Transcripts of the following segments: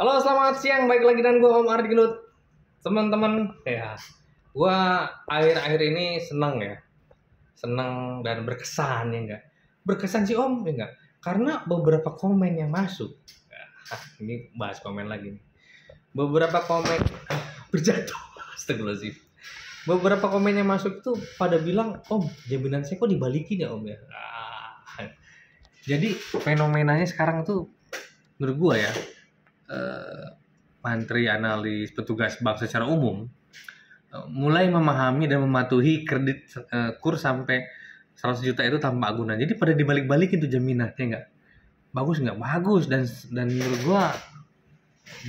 Halo, selamat siang. Baik lagi dan gue Om Ardi Gendut. Teman-teman, ya. Gue akhir-akhir ini seneng ya. Seneng dan berkesan ya enggak. Berkesan sih Om, ya enggak. Karena beberapa komen yang masuk. Ya, Hah, ini bahas komen lagi nih. Beberapa komen berjatuh. Astagfirullahaladzim. Beberapa komen yang masuk tuh pada bilang, Om, jaminan saya kok dibalikin ya Om ya. Ah. Jadi fenomenanya sekarang tuh menurut gue ya eh, mantri analis petugas bank secara umum eh, mulai memahami dan mematuhi kredit eh, kur sampai 100 juta itu tanpa agunan jadi pada dibalik-balik itu jaminannya nggak bagus nggak bagus dan dan menurut gua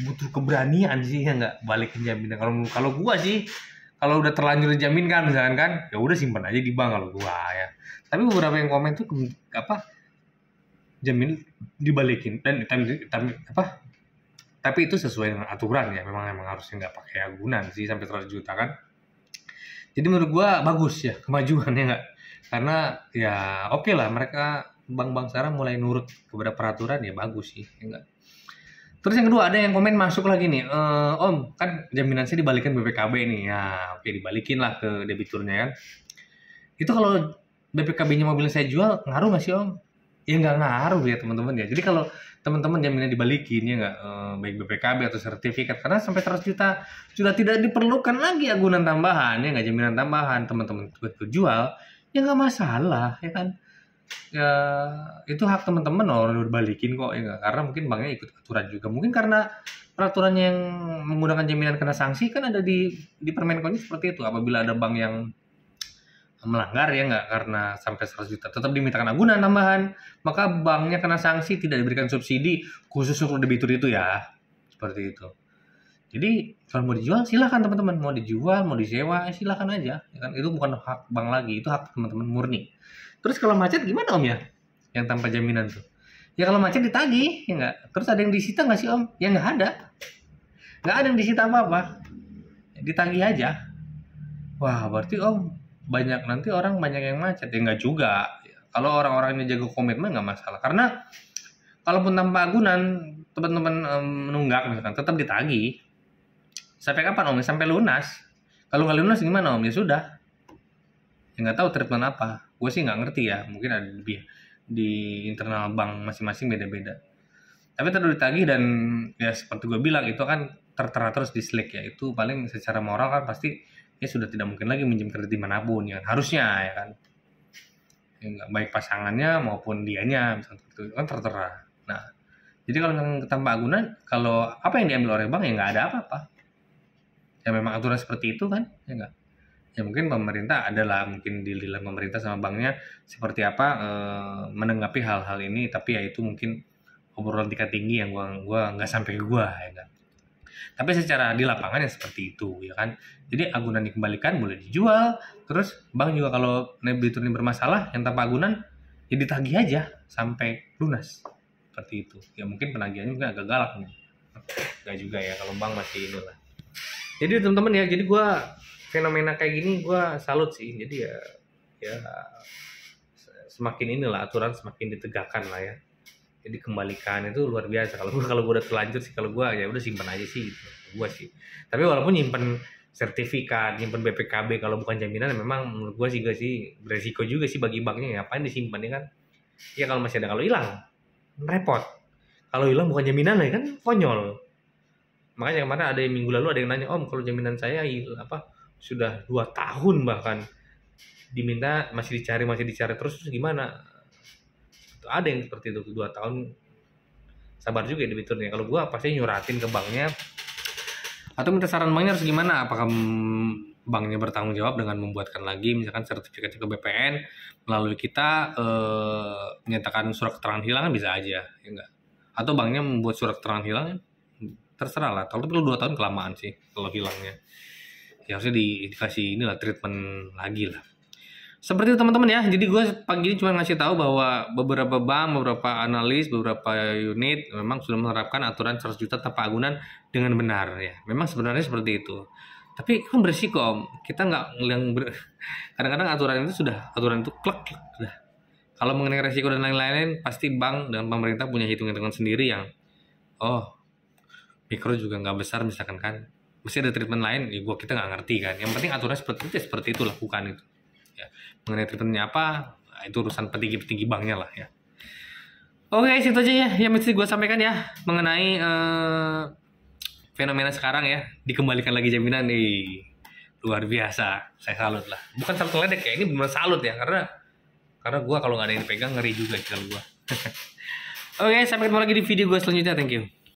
butuh keberanian sih ya nggak balikin jaminan kalau kalau gua sih kalau udah terlanjur jamin kan misalkan kan ya udah simpan aja di bank kalau gua ya tapi beberapa yang komen tuh apa jamin dibalikin dan tapi apa tapi itu sesuai dengan aturan ya memang memang harusnya nggak pakai agunan sih sampai 100 juta kan jadi menurut gua bagus ya kemajuan ya nggak karena ya oke okay lah mereka bank-bank sekarang mulai nurut kepada peraturan ya bagus sih ya enggak Terus yang kedua ada yang komen masuk lagi nih, e, Om kan jaminan saya dibalikin BPKB nih, ya oke dibalikin lah ke debiturnya kan. Itu kalau BPKB-nya mobil saya jual ngaruh nggak sih Om? Ya nggak ngaruh ya teman-teman ya. Jadi kalau teman-teman jaminan dibalikin ya nggak eh, baik BPKB atau sertifikat karena sampai 100 juta sudah tidak diperlukan lagi agunan tambahan ya nggak jaminan tambahan teman-teman buat jual ya nggak masalah ya kan ya itu hak teman-teman orang udah balikin kok ya karena mungkin banknya ikut aturan juga mungkin karena peraturan yang menggunakan jaminan kena sanksi kan ada di di permenkonya seperti itu apabila ada bank yang melanggar ya nggak karena sampai 100 juta tetap dimintakan agunan tambahan maka banknya kena sanksi tidak diberikan subsidi khusus untuk debitur itu ya seperti itu jadi kalau mau dijual silahkan teman-teman mau dijual mau disewa eh, silahkan aja ya kan itu bukan hak bank lagi itu hak teman-teman murni terus kalau macet gimana om ya yang tanpa jaminan tuh ya kalau macet ditagi ya nggak terus ada yang disita nggak sih om ya nggak ada nggak ada yang disita apa apa ditagih aja wah berarti om banyak nanti orang banyak yang macet ya nggak juga iya. kalau orang-orang ini jago komitmen nggak masalah karena kalaupun tanpa agunan teman-teman um, menunggak misalkan tetap ditagi sampai kapan om ya, sampai lunas kalau nggak lunas gimana om ya sudah ya nggak tahu treatment apa gue sih nggak ngerti ya mungkin ada lebih di internal bank masing-masing beda-beda tapi terlalu ditagi dan ya seperti gue bilang itu kan tertera terus di Slack ya itu paling secara moral kan pasti ya sudah tidak mungkin lagi minjem kredit dimanapun ya kan? harusnya ya kan ya, baik pasangannya maupun dianya misalnya itu kan tertera nah jadi kalau misalnya tanpa agunan kalau apa yang diambil oleh bank ya nggak ada apa-apa ya memang aturan seperti itu kan ya enggak ya mungkin pemerintah adalah mungkin di dalam pemerintah sama banknya seperti apa e, menanggapi hal-hal ini tapi ya itu mungkin obrolan tingkat tinggi yang gua gua nggak sampai gua ya enggak tapi secara di lapangan ya seperti itu ya kan. Jadi agunan dikembalikan boleh dijual. Terus bank juga kalau debitur ini bermasalah yang tanpa agunan ya ditagih aja sampai lunas. Seperti itu. Ya mungkin penagihannya mungkin agak galak nih. Enggak juga ya kalau bank masih inilah. Jadi teman-teman ya, jadi gue fenomena kayak gini gue salut sih. Jadi ya ya semakin inilah aturan semakin ditegakkan lah ya. Jadi kembalikan itu luar biasa kalau gue kalau gue udah terlanjur sih kalau gue ya udah simpan aja sih gitu. gue sih tapi walaupun nyimpen sertifikat nyimpen BPKB kalau bukan jaminan memang menurut gue juga sih beresiko juga sih bagi banknya ya, ngapain disimpan ya kan ya kalau masih ada kalau hilang repot kalau hilang bukan jaminan ya kan konyol makanya kemarin ada yang minggu lalu ada yang nanya om kalau jaminan saya apa sudah dua tahun bahkan diminta masih dicari masih dicari terus, terus gimana ada yang seperti itu dua tahun sabar juga ya debiturnya kalau gue pasti nyuratin ke banknya atau minta saran banknya harus gimana apakah banknya bertanggung jawab dengan membuatkan lagi misalkan sertifikat ke BPN melalui kita eh, menyatakan surat keterangan hilang bisa aja ya enggak atau banknya membuat surat keterangan hilang terserah lah tapi perlu dua tahun kelamaan sih kalau hilangnya ya harusnya di, dikasih inilah treatment lagi lah seperti itu teman-teman ya. Jadi gue pagi ini cuma ngasih tahu bahwa beberapa bank, beberapa analis, beberapa unit memang sudah menerapkan aturan 100 juta tanpa agunan dengan benar ya. Memang sebenarnya seperti itu. Tapi kan berisiko om. Kita nggak yang ber... kadang-kadang aturan itu sudah aturan itu klek, klek sudah. Kalau mengenai resiko dan lain-lain, pasti bank dan pemerintah punya hitung-hitungan sendiri yang oh mikro juga nggak besar misalkan kan. Mesti ada treatment lain, ya gua kita nggak ngerti kan. Yang penting aturan seperti itu, seperti itu lakukan itu ya. mengenai treatmentnya apa nah, itu urusan petinggi-petinggi banknya lah ya oke okay, situ aja ya yang mesti gue sampaikan ya mengenai eh, fenomena sekarang ya dikembalikan lagi jaminan nih luar biasa saya salut lah bukan salut ledek ya ini benar salut ya karena karena gue kalau nggak ada yang pegang ngeri juga kalau gue oke sampai ketemu lagi di video gue selanjutnya thank you